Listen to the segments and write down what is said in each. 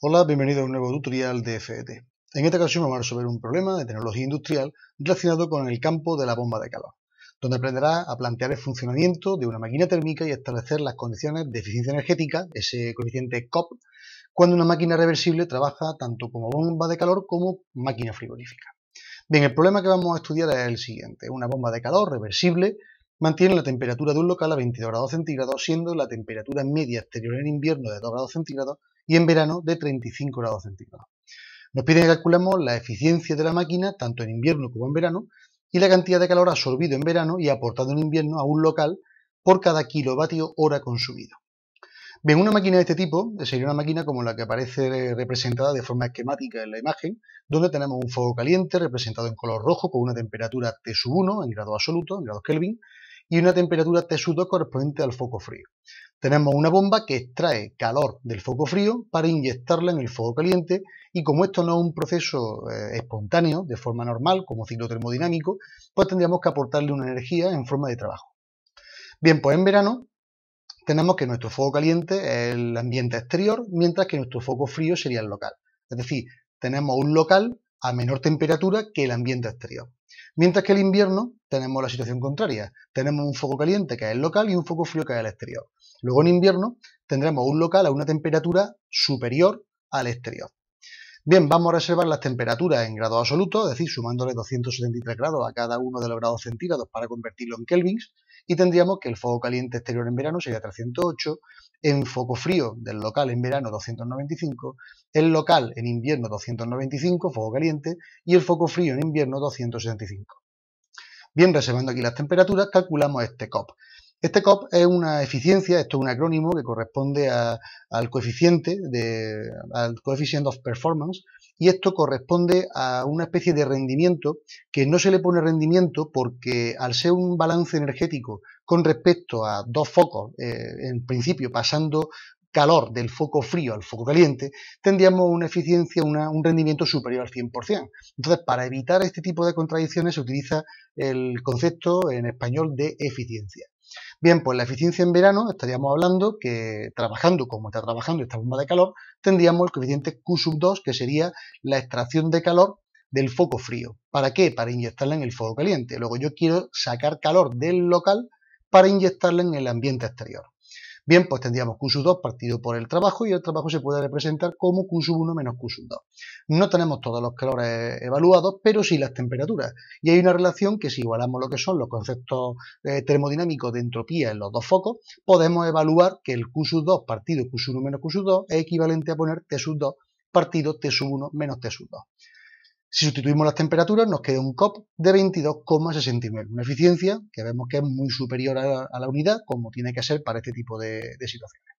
Hola, bienvenido a un nuevo tutorial de FET. En esta ocasión vamos a resolver un problema de tecnología industrial relacionado con el campo de la bomba de calor, donde aprenderás a plantear el funcionamiento de una máquina térmica y establecer las condiciones de eficiencia energética, ese coeficiente COP, cuando una máquina reversible trabaja tanto como bomba de calor como máquina frigorífica. Bien, el problema que vamos a estudiar es el siguiente. Una bomba de calor reversible mantiene la temperatura de un local a 22 grados centígrados, siendo la temperatura media exterior en invierno de 2 grados centígrados y en verano de 35 grados centígrados. Nos piden que calculemos la eficiencia de la máquina, tanto en invierno como en verano, y la cantidad de calor absorbido en verano y aportado en invierno a un local por cada kilovatio hora consumido. Bien, una máquina de este tipo sería una máquina como la que aparece representada de forma esquemática en la imagen, donde tenemos un fuego caliente representado en color rojo con una temperatura T1 en grado absoluto, en grados Kelvin, y una temperatura T2 correspondiente al foco frío. Tenemos una bomba que extrae calor del foco frío para inyectarla en el foco caliente y como esto no es un proceso eh, espontáneo de forma normal como ciclo termodinámico, pues tendríamos que aportarle una energía en forma de trabajo. Bien, pues en verano tenemos que nuestro foco caliente es el ambiente exterior, mientras que nuestro foco frío sería el local. Es decir, tenemos un local a menor temperatura que el ambiente exterior. Mientras que el invierno tenemos la situación contraria. Tenemos un foco caliente que es el local y un foco frío que es el exterior. Luego en invierno tendremos un local a una temperatura superior al exterior. Bien, vamos a reservar las temperaturas en grados absolutos, es decir, sumándole 273 grados a cada uno de los grados centígrados para convertirlo en kelvins, y tendríamos que el foco caliente exterior en verano sería 308, en foco frío del local en verano 295, el local en invierno 295, fuego caliente, y el foco frío en invierno 265. Bien, reservando aquí las temperaturas, calculamos este COP. Este COP es una eficiencia, esto es un acrónimo que corresponde al coeficiente de, al coefficient of performance, y esto corresponde a una especie de rendimiento que no se le pone rendimiento porque al ser un balance energético con respecto a dos focos, eh, en principio pasando calor del foco frío al foco caliente, tendríamos una eficiencia, una, un rendimiento superior al 100%. Entonces, para evitar este tipo de contradicciones se utiliza el concepto en español de eficiencia. Bien, pues la eficiencia en verano estaríamos hablando que trabajando como está trabajando esta bomba de calor, tendríamos el coeficiente Q 2, que sería la extracción de calor del foco frío. ¿Para qué? Para inyectarla en el foco caliente. Luego yo quiero sacar calor del local para inyectarla en el ambiente exterior. Bien, pues tendríamos Q 2 partido por el trabajo y el trabajo se puede representar como Q 1 menos Q 2. No tenemos todos los calores evaluados, pero sí las temperaturas. Y hay una relación que si igualamos lo que son los conceptos eh, termodinámicos de entropía en los dos focos, podemos evaluar que el Q 2 partido Q 1 menos Q 2 es equivalente a poner T sub 2 partido T sub 1 menos T 2. Si sustituimos las temperaturas nos queda un COP de 22,69, una eficiencia que vemos que es muy superior a la, unidad, como tiene que ser para este tipo de, situaciones.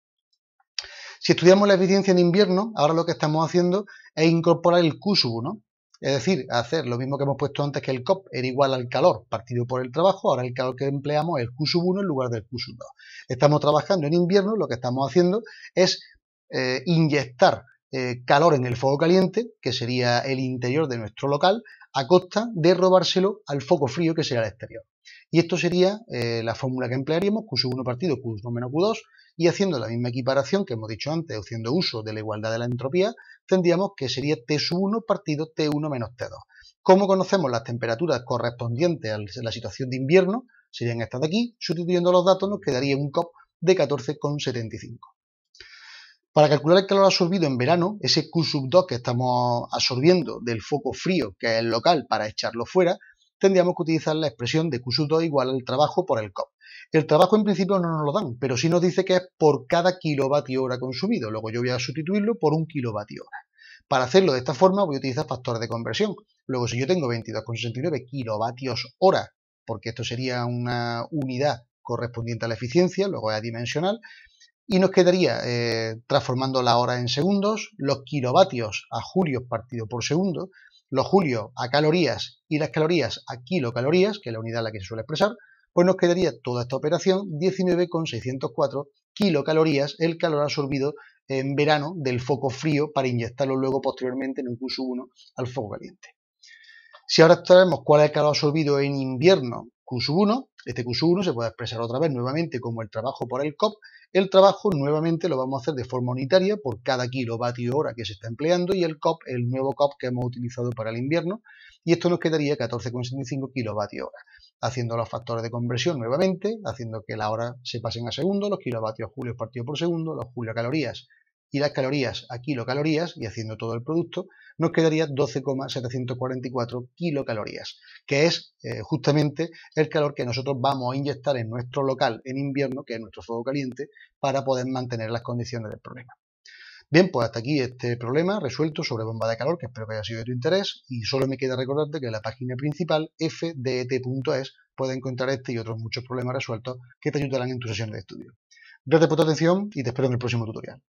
Si estudiamos la eficiencia en invierno, ahora lo que estamos haciendo es incorporar el Q 1, es decir, hacer lo mismo que hemos puesto antes que el COP era igual al calor partido por el trabajo, ahora el calor que empleamos es el Q 1 en lugar del Q 2. Estamos trabajando en invierno, lo que estamos haciendo es eh, inyectar eh, calor en el fuego caliente, que sería el interior de nuestro local, a costa de robárselo al foco frío, que sería el exterior. Y esto sería eh, la fórmula que emplearíamos, Q1 partido q 1 menos Q2, y haciendo la misma equiparación que hemos dicho antes, haciendo uso de la igualdad de la entropía, tendríamos que sería T1 partido T1 menos T2. Como conocemos las temperaturas correspondientes a la situación de invierno? Serían estas de aquí, sustituyendo los datos nos quedaría un COP de 14,75. Para calcular el calor absorbido en verano, ese Q sub 2 que estamos absorbiendo del foco frío, que es el local, para echarlo fuera, tendríamos que utilizar la expresión de Q sub 2 igual al trabajo por el COP. El trabajo en principio no nos lo dan, pero sí nos dice que es por cada kilovatio hora consumido. Luego yo voy a sustituirlo por un kilovatio hora. Para hacerlo de esta forma voy a utilizar factores de conversión. Luego si yo tengo 22,69 kilovatios hora, porque esto sería una unidad correspondiente a la eficiencia, luego es adimensional, y nos quedaría, eh, transformando la hora en segundos, los kilovatios a julios partido por segundo, los julios a calorías y las calorías a kilocalorías, que es la unidad a la que se suele expresar, pues nos quedaría toda esta operación 19,604 kilocalorías, el calor absorbido en verano del foco frío para inyectarlo luego posteriormente en un Q1 al foco caliente. Si ahora sabemos cuál es el calor absorbido en invierno Q1, este Q1 se puede expresar otra vez nuevamente como el trabajo por el COP. El trabajo nuevamente lo vamos a hacer de forma unitaria por cada kilovatio hora que se está empleando y el COP, el nuevo COP que hemos utilizado para el invierno, y esto nos quedaría 14,75 kilovatio hora, haciendo los factores de conversión nuevamente, haciendo que la hora se pasen a segundo, los kilovatios julio partido por segundo, los julio calorías y las calorías a kilocalorías, y haciendo todo el producto, nos quedaría 12,744 kilocalorías, que es eh, justamente el calor que nosotros vamos a inyectar en nuestro local en invierno, que es nuestro fuego caliente, para poder mantener las condiciones del problema. Bien, pues hasta aquí este problema resuelto sobre bomba de calor, que espero que haya sido de tu interés, y solo me queda recordarte que en la página principal fdet.es puedes encontrar este y otros muchos problemas resueltos que te ayudarán en tu sesión de estudio. Gracias por tu atención y te espero en el próximo tutorial.